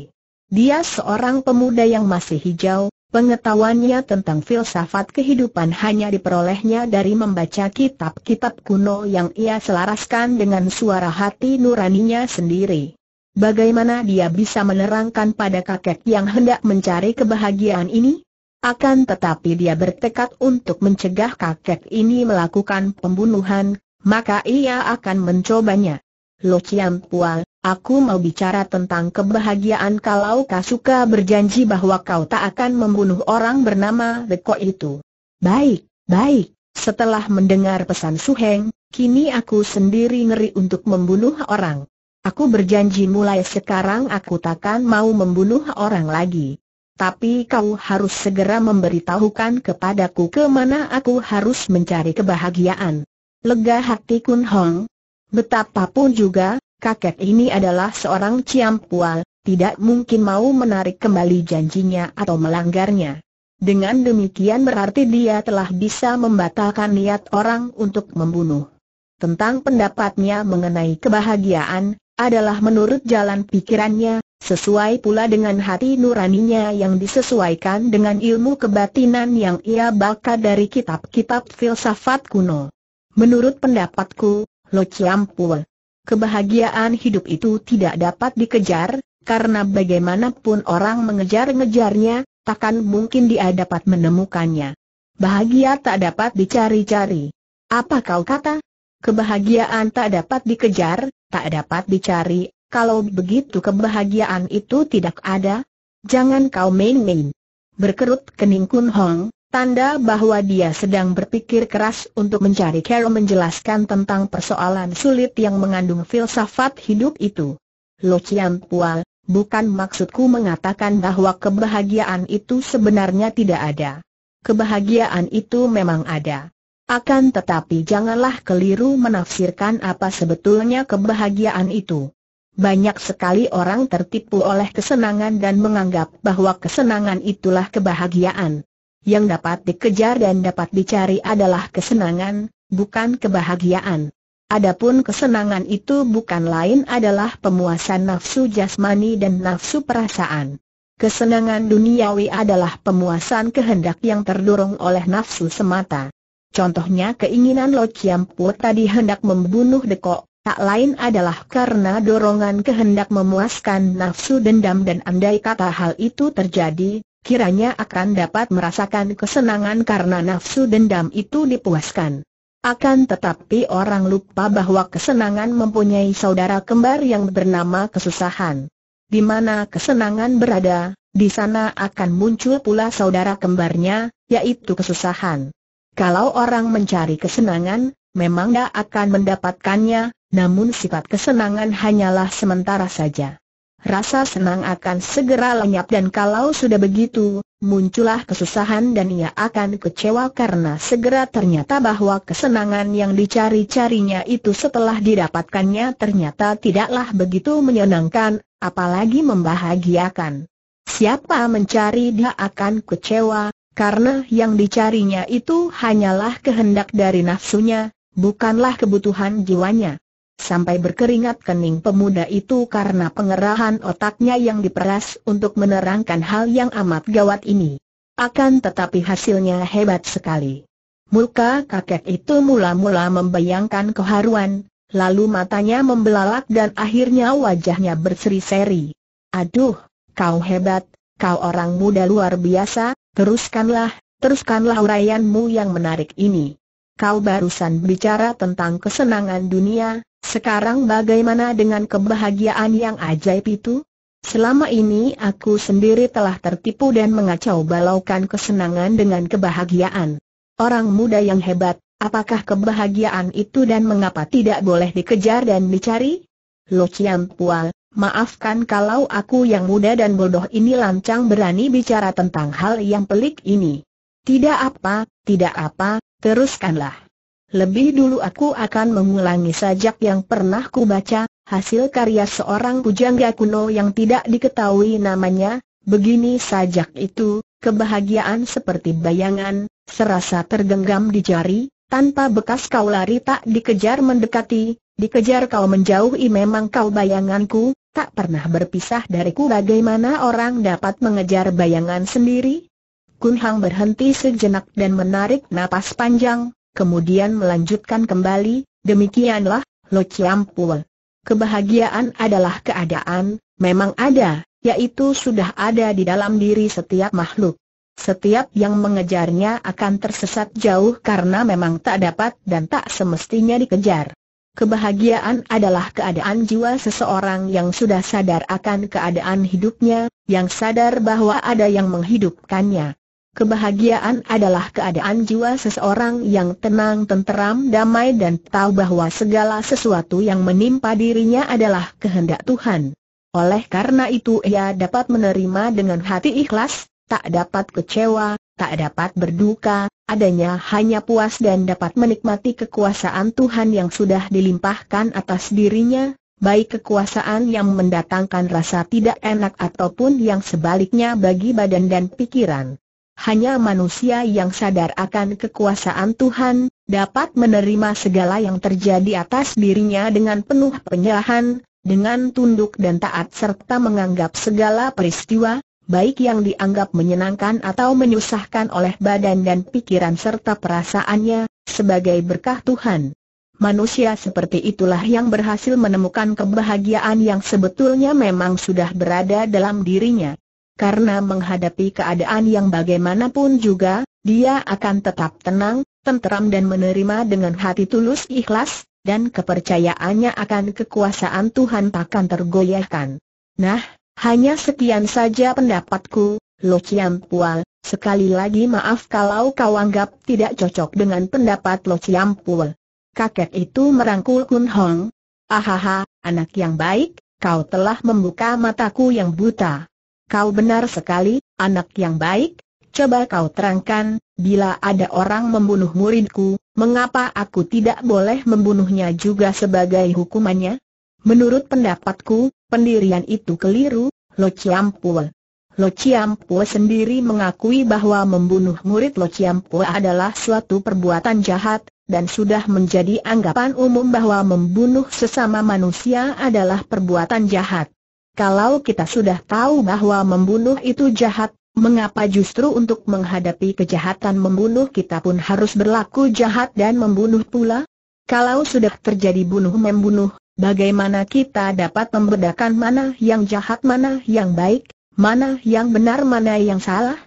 Dia seorang pemuda yang masih hijau, Pengetahuannya tentang filsafat kehidupan hanya diperolehnya dari membaca kitab-kitab kuno yang ia selaraskan dengan suara hati nuraninya sendiri. Bagaimana dia bisa menerangkan pada kakek yang hendak mencari kebahagiaan ini? Akan tetapi dia bertekad untuk mencegah kakek ini melakukan pembunuhan, maka ia akan mencobanya. Lo Chiam Pual, Aku mau bicara tentang kebahagiaan kalau kau suka berjanji bahwa kau tak akan membunuh orang bernama Deko itu. Baik, baik. Setelah mendengar pesan Suheng, kini aku sendiri ngeri untuk membunuh orang. Aku berjanji mulai sekarang aku takkan mau membunuh orang lagi. Tapi kau harus segera memberitahukan kepadaku kemana aku harus mencari kebahagiaan. Lega hati Kun Hong. Betapapun juga, kakek ini adalah seorang ciampual, tidak mungkin mau menarik kembali janjinya atau melanggarnya. Dengan demikian berarti dia telah bisa membatalkan niat orang untuk membunuh. Tentang pendapatnya mengenai kebahagiaan, adalah menurut jalan pikirannya, sesuai pula dengan hati nuraninya yang disesuaikan dengan ilmu kebatinan yang ia baca dari kitab-kitab filsafat kuno. Menurut pendapatku, Lo ciampul. Kebahagiaan hidup itu tidak dapat dikejar, karena bagaimanapun orang mengejar-ngejarnya, takkan mungkin dia dapat menemukannya. Bahagia tak dapat dicari-cari. Apa kau kata? Kebahagiaan tak dapat dikejar, tak dapat dicari, kalau begitu kebahagiaan itu tidak ada? Jangan kau main-main. Berkerut kening Kun Hong, Tanda bahwa dia sedang berpikir keras untuk mencari cara menjelaskan tentang persoalan sulit yang mengandung filsafat hidup itu. Lo Chiang Pual, bukan maksudku mengatakan bahwa kebahagiaan itu sebenarnya tidak ada. Kebahagiaan itu memang ada. Akan tetapi janganlah keliru menafsirkan apa sebetulnya kebahagiaan itu. Banyak sekali orang tertipu oleh kesenangan dan menganggap bahwa kesenangan itulah kebahagiaan. Yang dapat dikejar dan dapat dicari adalah kesenangan, bukan kebahagiaan. Adapun kesenangan itu bukan lain adalah pemuasan nafsu jasmani dan nafsu perasaan. Kesenangan duniawi adalah pemuasan kehendak yang terdorong oleh nafsu semata. Contohnya keinginan Lo Chiam Pu tadi hendak membunuh Deko tak lain adalah karena dorongan kehendak memuaskan nafsu dendam dan andai kata hal itu terjadi, kiranya akan dapat merasakan kesenangan karena nafsu dendam itu dipuaskan. Akan tetapi orang lupa bahwa kesenangan mempunyai saudara kembar yang bernama kesusahan. Di mana kesenangan berada, di sana akan muncul pula saudara kembarnya, yaitu kesusahan. Kalau orang mencari kesenangan, memang tidak akan mendapatkannya, namun sifat kesenangan hanyalah sementara saja. Rasa senang akan segera lenyap dan kalau sudah begitu, muncullah kesusahan dan ia akan kecewa karena segera ternyata bahwa kesenangan yang dicari-carinya itu setelah didapatkannya ternyata tidaklah begitu menyenangkan, apalagi membahagiakan. Siapa mencari dia akan kecewa, karena yang dicarinya itu hanyalah kehendak dari nafsunya, bukanlah kebutuhan jiwanya sampai berkeringat kening pemuda itu karena pengerahan otaknya yang diperas untuk menerangkan hal yang amat gawat ini. Akan tetapi hasilnya hebat sekali. Muka kakek itu mula-mula membayangkan keharuan, lalu matanya membelalak dan akhirnya wajahnya berseri-seri. Aduh, kau hebat, kau orang muda luar biasa, teruskanlah, teruskanlah urayanmu yang menarik ini. Kau barusan bicara tentang kesenangan dunia, sekarang bagaimana dengan kebahagiaan yang ajaib itu? Selama ini aku sendiri telah tertipu dan mengacau balaukan kesenangan dengan kebahagiaan. Orang muda yang hebat, apakah kebahagiaan itu dan mengapa tidak boleh dikejar dan dicari? Lo Chiang Pual, maafkan kalau aku yang muda dan bodoh ini lancang berani bicara tentang hal yang pelik ini. Tidak apa, tidak apa, teruskanlah. Lebih dulu aku akan mengulangi sajak yang pernah kubaca, hasil karya seorang pujangga kuno yang tidak diketahui namanya, begini sajak itu, kebahagiaan seperti bayangan, serasa tergenggam di jari, tanpa bekas kau lari tak dikejar mendekati, dikejar kau menjauhi memang kau bayanganku, tak pernah berpisah dariku bagaimana orang dapat mengejar bayangan sendiri? Kun Hang berhenti sejenak dan menarik napas panjang, kemudian melanjutkan kembali, demikianlah, Lo Chiampul. Kebahagiaan adalah keadaan, memang ada, yaitu sudah ada di dalam diri setiap makhluk. Setiap yang mengejarnya akan tersesat jauh karena memang tak dapat dan tak semestinya dikejar. Kebahagiaan adalah keadaan jiwa seseorang yang sudah sadar akan keadaan hidupnya, yang sadar bahwa ada yang menghidupkannya. Kebahagiaan adalah keadaan jiwa seseorang yang tenang, tenteram, damai dan tahu bahwa segala sesuatu yang menimpa dirinya adalah kehendak Tuhan. Oleh karena itu ia dapat menerima dengan hati ikhlas, tak dapat kecewa, tak dapat berduka, adanya hanya puas dan dapat menikmati kekuasaan Tuhan yang sudah dilimpahkan atas dirinya, baik kekuasaan yang mendatangkan rasa tidak enak ataupun yang sebaliknya bagi badan dan pikiran hanya manusia yang sadar akan kekuasaan Tuhan, dapat menerima segala yang terjadi atas dirinya dengan penuh penyerahan, dengan tunduk dan taat serta menganggap segala peristiwa, baik yang dianggap menyenangkan atau menyusahkan oleh badan dan pikiran serta perasaannya, sebagai berkah Tuhan. Manusia seperti itulah yang berhasil menemukan kebahagiaan yang sebetulnya memang sudah berada dalam dirinya karena menghadapi keadaan yang bagaimanapun juga, dia akan tetap tenang, tenteram dan menerima dengan hati tulus ikhlas, dan kepercayaannya akan kekuasaan Tuhan takkan tergoyahkan. Nah, hanya sekian saja pendapatku, Lo Chiam Pual, sekali lagi maaf kalau kau anggap tidak cocok dengan pendapat Lo Chiam Pual. Kakek itu merangkul Kun Hong. Ahaha, anak yang baik, kau telah membuka mataku yang buta. Kau benar sekali, anak yang baik, coba kau terangkan, bila ada orang membunuh muridku, mengapa aku tidak boleh membunuhnya juga sebagai hukumannya? Menurut pendapatku, pendirian itu keliru, Lo Ciampul. Lo Ciampul sendiri mengakui bahwa membunuh murid Lo Ciampul adalah suatu perbuatan jahat, dan sudah menjadi anggapan umum bahwa membunuh sesama manusia adalah perbuatan jahat. Kalau kita sudah tahu bahwa membunuh itu jahat, mengapa justru untuk menghadapi kejahatan membunuh kita pun harus berlaku jahat dan membunuh pula? Kalau sudah terjadi bunuh-membunuh, bagaimana kita dapat membedakan mana yang jahat mana yang baik, mana yang benar mana yang salah?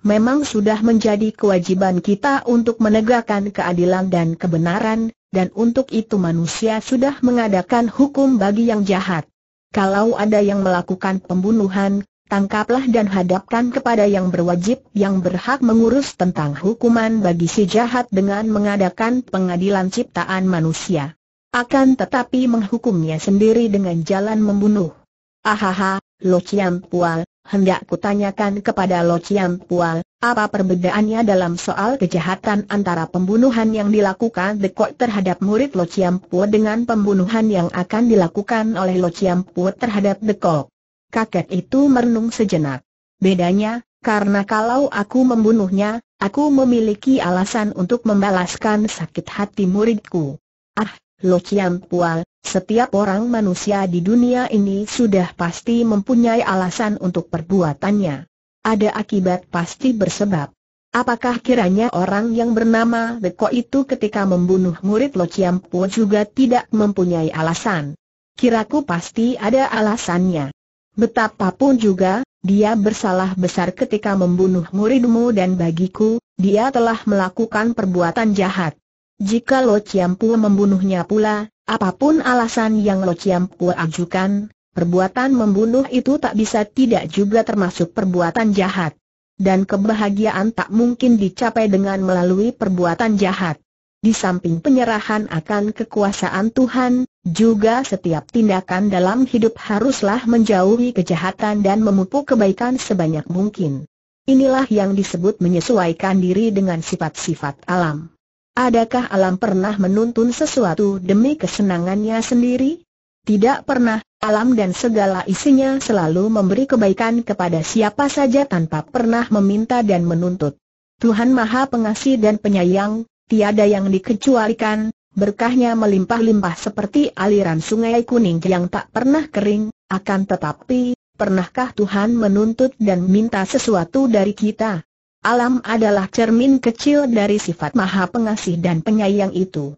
Memang sudah menjadi kewajiban kita untuk menegakkan keadilan dan kebenaran, dan untuk itu manusia sudah mengadakan hukum bagi yang jahat. Kalau ada yang melakukan pembunuhan, tangkaplah dan hadapkan kepada yang berwajib yang berhak mengurus tentang hukuman bagi si jahat dengan mengadakan pengadilan ciptaan manusia. Akan tetapi menghukumnya sendiri dengan jalan membunuh. Ahaha, Lo Chiam hendak kutanyakan kepada Lo Chiam Pual, apa perbedaannya dalam soal kejahatan antara pembunuhan yang dilakukan Dekok terhadap murid Lo Chiam Pual dengan pembunuhan yang akan dilakukan oleh Lo Chiam Pual terhadap Dekok. Kakek itu merenung sejenak. Bedanya, karena kalau aku membunuhnya, aku memiliki alasan untuk membalaskan sakit hati muridku. Ah, Lo Chiam Pual, setiap orang manusia di dunia ini sudah pasti mempunyai alasan untuk perbuatannya. Ada akibat pasti bersebab. Apakah kiranya orang yang bernama Beko itu ketika membunuh murid Lo Chiam juga tidak mempunyai alasan? Kiraku pasti ada alasannya. Betapapun juga, dia bersalah besar ketika membunuh muridmu dan bagiku, dia telah melakukan perbuatan jahat. Jika Lo Chiampu membunuhnya pula, apapun alasan yang Lo Chiampu ajukan, perbuatan membunuh itu tak bisa tidak juga termasuk perbuatan jahat. Dan kebahagiaan tak mungkin dicapai dengan melalui perbuatan jahat. Di samping penyerahan akan kekuasaan Tuhan, juga setiap tindakan dalam hidup haruslah menjauhi kejahatan dan memupuk kebaikan sebanyak mungkin. Inilah yang disebut menyesuaikan diri dengan sifat-sifat alam. Adakah alam pernah menuntun sesuatu demi kesenangannya sendiri? Tidak pernah, alam dan segala isinya selalu memberi kebaikan kepada siapa saja tanpa pernah meminta dan menuntut. Tuhan Maha Pengasih dan Penyayang, tiada yang dikecualikan, berkahnya melimpah-limpah seperti aliran sungai kuning yang tak pernah kering, akan tetapi, pernahkah Tuhan menuntut dan minta sesuatu dari kita? Alam adalah cermin kecil dari sifat maha pengasih dan penyayang itu.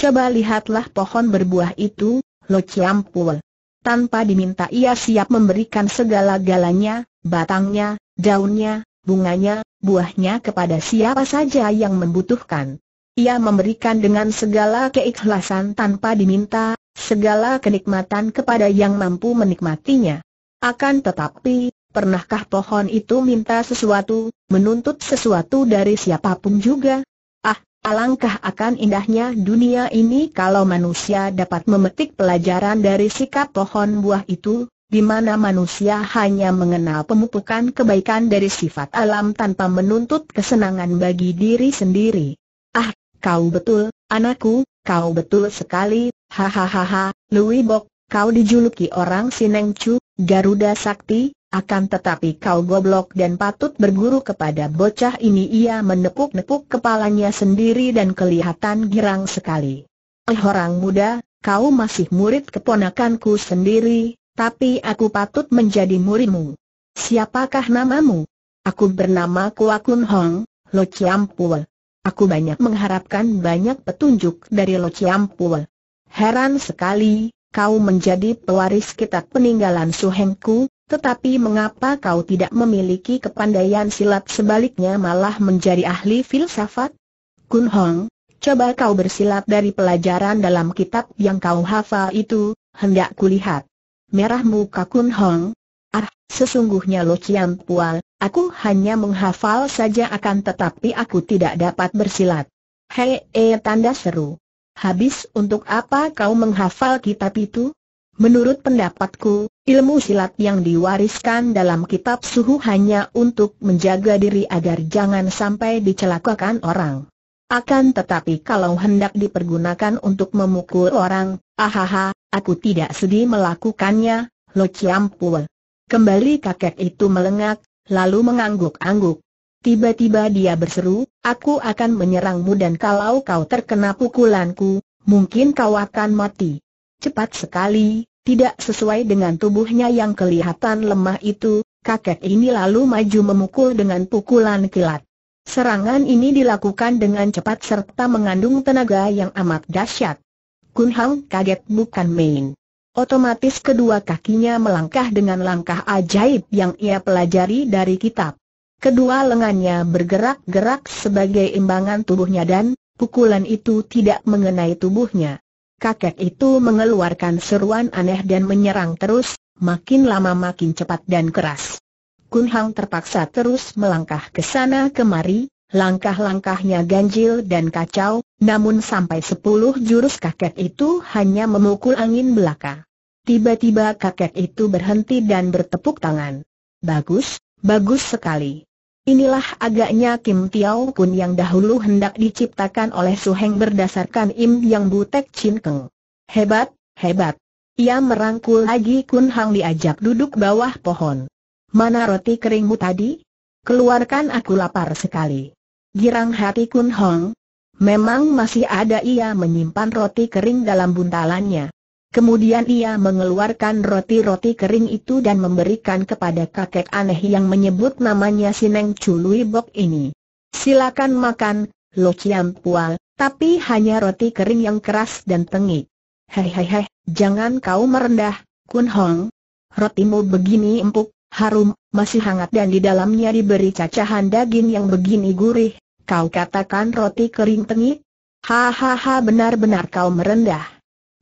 Coba lihatlah pohon berbuah itu, Lo Ciampul. Tanpa diminta ia siap memberikan segala-galanya, batangnya, daunnya, bunganya, buahnya kepada siapa saja yang membutuhkan. Ia memberikan dengan segala keikhlasan tanpa diminta, segala kenikmatan kepada yang mampu menikmatinya. Akan tetapi, Pernahkah pohon itu minta sesuatu, menuntut sesuatu dari siapapun juga? Ah, alangkah akan indahnya dunia ini kalau manusia dapat memetik pelajaran dari sikap pohon buah itu, di mana manusia hanya mengenal pemupukan kebaikan dari sifat alam tanpa menuntut kesenangan bagi diri sendiri. Ah, kau betul, anakku, kau betul sekali, hahaha, Louis Bok, kau dijuluki orang Sinengcu, Garuda Sakti, akan tetapi kau goblok dan patut berguru kepada bocah ini Ia menepuk-nepuk kepalanya sendiri dan kelihatan girang sekali Eh orang muda, kau masih murid keponakanku sendiri, tapi aku patut menjadi muridmu Siapakah namamu? Aku bernama Kuakun Hong, Lo Pua. Aku banyak mengharapkan banyak petunjuk dari Lo Pua. Heran sekali, kau menjadi pewaris kitab peninggalan suhengku, tetapi mengapa kau tidak memiliki kepandaian silat sebaliknya malah menjadi ahli filsafat? Kun Hong, coba kau bersilat dari pelajaran dalam kitab yang kau hafal itu, hendak kulihat. Merah muka Kun Hong. Ah, sesungguhnya Lo Chiam Pual, aku hanya menghafal saja akan tetapi aku tidak dapat bersilat. Hei, eh tanda seru. Habis untuk apa kau menghafal kitab itu? Menurut pendapatku, Ilmu silat yang diwariskan dalam kitab suhu hanya untuk menjaga diri agar jangan sampai dicelakakan orang. Akan tetapi kalau hendak dipergunakan untuk memukul orang, ahaha, aku tidak sedih melakukannya, Lo ciampul. Kembali kakek itu melengak, lalu mengangguk-angguk. Tiba-tiba dia berseru, aku akan menyerangmu dan kalau kau terkena pukulanku, mungkin kau akan mati. Cepat sekali, tidak sesuai dengan tubuhnya yang kelihatan lemah itu, kakek ini lalu maju memukul dengan pukulan kilat. Serangan ini dilakukan dengan cepat serta mengandung tenaga yang amat dahsyat. Kun Hang kaget bukan main. Otomatis kedua kakinya melangkah dengan langkah ajaib yang ia pelajari dari kitab. Kedua lengannya bergerak-gerak sebagai imbangan tubuhnya dan pukulan itu tidak mengenai tubuhnya kakek itu mengeluarkan seruan aneh dan menyerang terus, makin lama makin cepat dan keras. Kun Hang terpaksa terus melangkah ke sana kemari, langkah-langkahnya ganjil dan kacau, namun sampai sepuluh jurus kakek itu hanya memukul angin belaka. Tiba-tiba kakek itu berhenti dan bertepuk tangan. Bagus, bagus sekali. Inilah agaknya Kim Tiao Kun yang dahulu hendak diciptakan oleh Su Heng berdasarkan Im Yang Butek Chin Keng. Hebat, hebat. Ia merangkul lagi Kun Hang diajak duduk bawah pohon. Mana roti keringmu tadi? Keluarkan aku lapar sekali. Girang hati Kun Hong. Memang masih ada ia menyimpan roti kering dalam buntalannya. Kemudian ia mengeluarkan roti-roti kering itu dan memberikan kepada kakek aneh yang menyebut namanya Sineng Chului Bok ini. Silakan makan, Lo Chiam Pual, tapi hanya roti kering yang keras dan tengik. hei, jangan kau merendah, Kun Hong. Rotimu begini empuk, harum, masih hangat dan di dalamnya diberi cacahan daging yang begini gurih. Kau katakan roti kering tengik? Hahaha benar-benar kau merendah.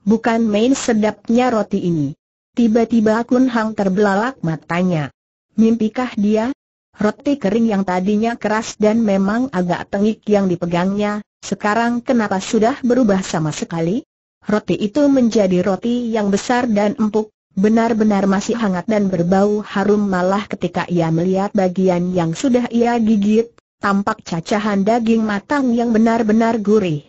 Bukan main sedapnya roti ini. Tiba-tiba Kun Hang terbelalak matanya. Mimpikah dia? Roti kering yang tadinya keras dan memang agak tengik yang dipegangnya, sekarang kenapa sudah berubah sama sekali? Roti itu menjadi roti yang besar dan empuk, benar-benar masih hangat dan berbau harum malah ketika ia melihat bagian yang sudah ia gigit, tampak cacahan daging matang yang benar-benar gurih.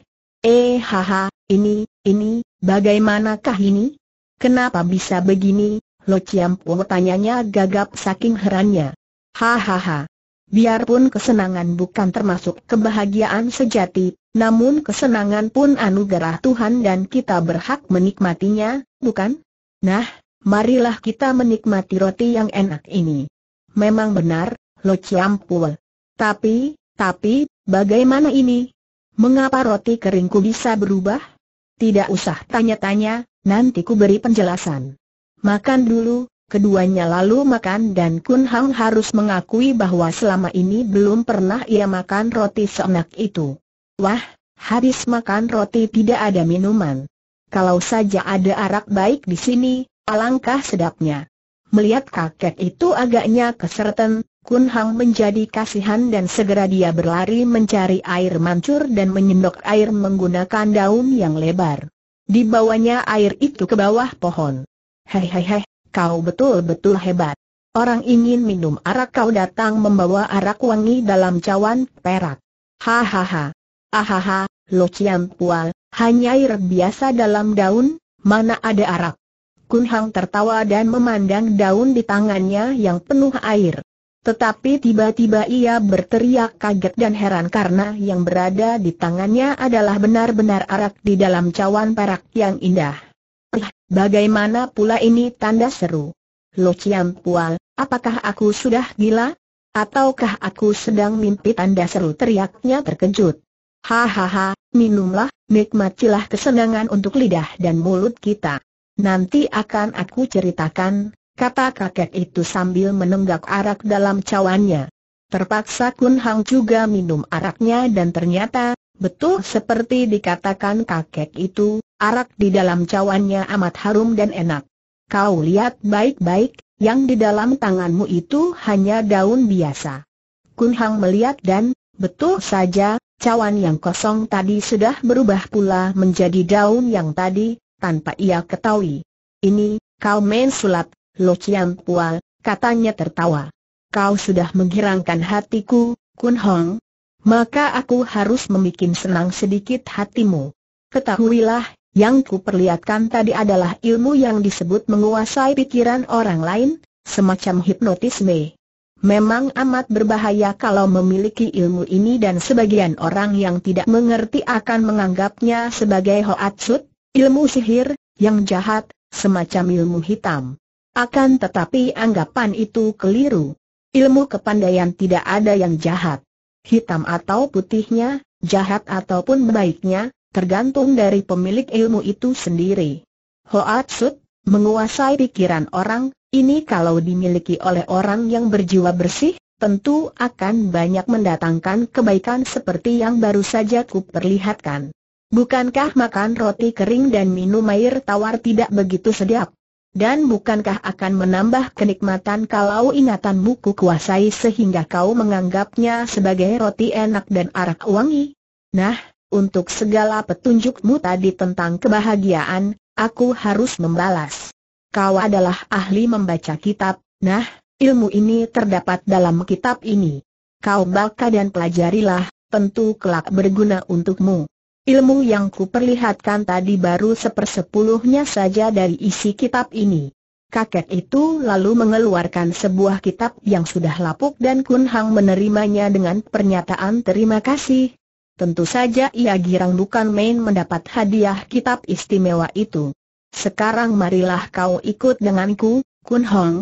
Eh haha, ini, ini, bagaimanakah ini? Kenapa bisa begini? Lo Chiam tanyanya gagap saking herannya. Hahaha. Biarpun kesenangan bukan termasuk kebahagiaan sejati, namun kesenangan pun anugerah Tuhan dan kita berhak menikmatinya, bukan? Nah, marilah kita menikmati roti yang enak ini. Memang benar, Lo Chiam Tapi, tapi, bagaimana ini? Mengapa roti keringku bisa berubah? Tidak usah tanya-tanya, nanti ku beri penjelasan. Makan dulu, keduanya lalu makan dan Kun Hang harus mengakui bahwa selama ini belum pernah ia makan roti seenak itu. Wah, habis makan roti tidak ada minuman. Kalau saja ada arak baik di sini, alangkah sedapnya. Melihat kakek itu agaknya keseretan. Kun Hang menjadi kasihan dan segera dia berlari mencari air mancur dan menyendok air menggunakan daun yang lebar. Di bawahnya air itu ke bawah pohon. Hei hei hei, kau betul-betul hebat. Orang ingin minum arak kau datang membawa arak wangi dalam cawan perak. Hahaha. Ahaha, lo ciam pual, hanya air biasa dalam daun, mana ada arak. Kun Hang tertawa dan memandang daun di tangannya yang penuh air. Tetapi tiba-tiba ia berteriak kaget dan heran karena yang berada di tangannya adalah benar-benar arak di dalam cawan perak yang indah. Eh, bagaimana pula ini tanda seru? Lo Chiam Pual, apakah aku sudah gila? Ataukah aku sedang mimpi tanda seru teriaknya terkejut? Hahaha, minumlah, nikmatilah kesenangan untuk lidah dan mulut kita. Nanti akan aku ceritakan, kata kakek itu sambil menenggak arak dalam cawannya. Terpaksa Kun Hang juga minum araknya dan ternyata, betul seperti dikatakan kakek itu, arak di dalam cawannya amat harum dan enak. Kau lihat baik-baik, yang di dalam tanganmu itu hanya daun biasa. Kun Hang melihat dan, betul saja, cawan yang kosong tadi sudah berubah pula menjadi daun yang tadi, tanpa ia ketahui. Ini, kau main sulap, Lo Chiang Pual, katanya tertawa. Kau sudah menggirangkan hatiku, Kun Hong. Maka aku harus membuat senang sedikit hatimu. Ketahuilah, yang ku perlihatkan tadi adalah ilmu yang disebut menguasai pikiran orang lain, semacam hipnotisme. Memang amat berbahaya kalau memiliki ilmu ini dan sebagian orang yang tidak mengerti akan menganggapnya sebagai hoatsut, ilmu sihir, yang jahat, semacam ilmu hitam. Akan tetapi anggapan itu keliru. Ilmu kepandaian tidak ada yang jahat. Hitam atau putihnya, jahat ataupun baiknya, tergantung dari pemilik ilmu itu sendiri. Hoa Tsut, menguasai pikiran orang, ini kalau dimiliki oleh orang yang berjiwa bersih, tentu akan banyak mendatangkan kebaikan seperti yang baru saja kuperlihatkan. Bukankah makan roti kering dan minum air tawar tidak begitu sedap? Dan bukankah akan menambah kenikmatan kalau ingatanmu ku kuasai sehingga kau menganggapnya sebagai roti enak dan arak wangi? Nah, untuk segala petunjukmu tadi tentang kebahagiaan, aku harus membalas. Kau adalah ahli membaca kitab, nah, ilmu ini terdapat dalam kitab ini. Kau baca dan pelajarilah, tentu kelak berguna untukmu. Ilmu yang kuperlihatkan tadi baru sepersepuluhnya saja dari isi kitab ini. Kakek itu lalu mengeluarkan sebuah kitab yang sudah lapuk dan Kun Hang menerimanya dengan pernyataan terima kasih. Tentu saja ia girang bukan main mendapat hadiah kitab istimewa itu. Sekarang marilah kau ikut denganku, Kun Hong,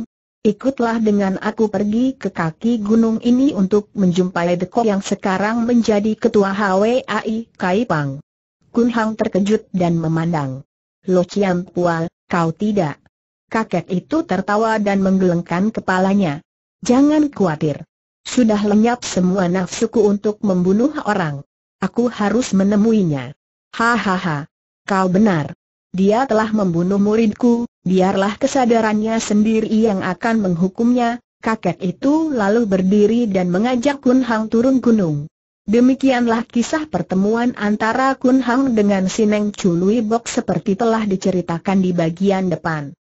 Ikutlah dengan aku pergi ke kaki gunung ini untuk menjumpai Deko yang sekarang menjadi ketua HWAI Kaipang. Kun Hang terkejut dan memandang. Lo Chiam Pual, kau tidak. Kakek itu tertawa dan menggelengkan kepalanya. Jangan khawatir. Sudah lenyap semua nafsuku untuk membunuh orang. Aku harus menemuinya. Hahaha. Kau benar dia telah membunuh muridku, biarlah kesadarannya sendiri yang akan menghukumnya, kakek itu lalu berdiri dan mengajak Kun Hang turun gunung. Demikianlah kisah pertemuan antara Kun Hang dengan Sineng Chului Bok seperti telah diceritakan di bagian depan.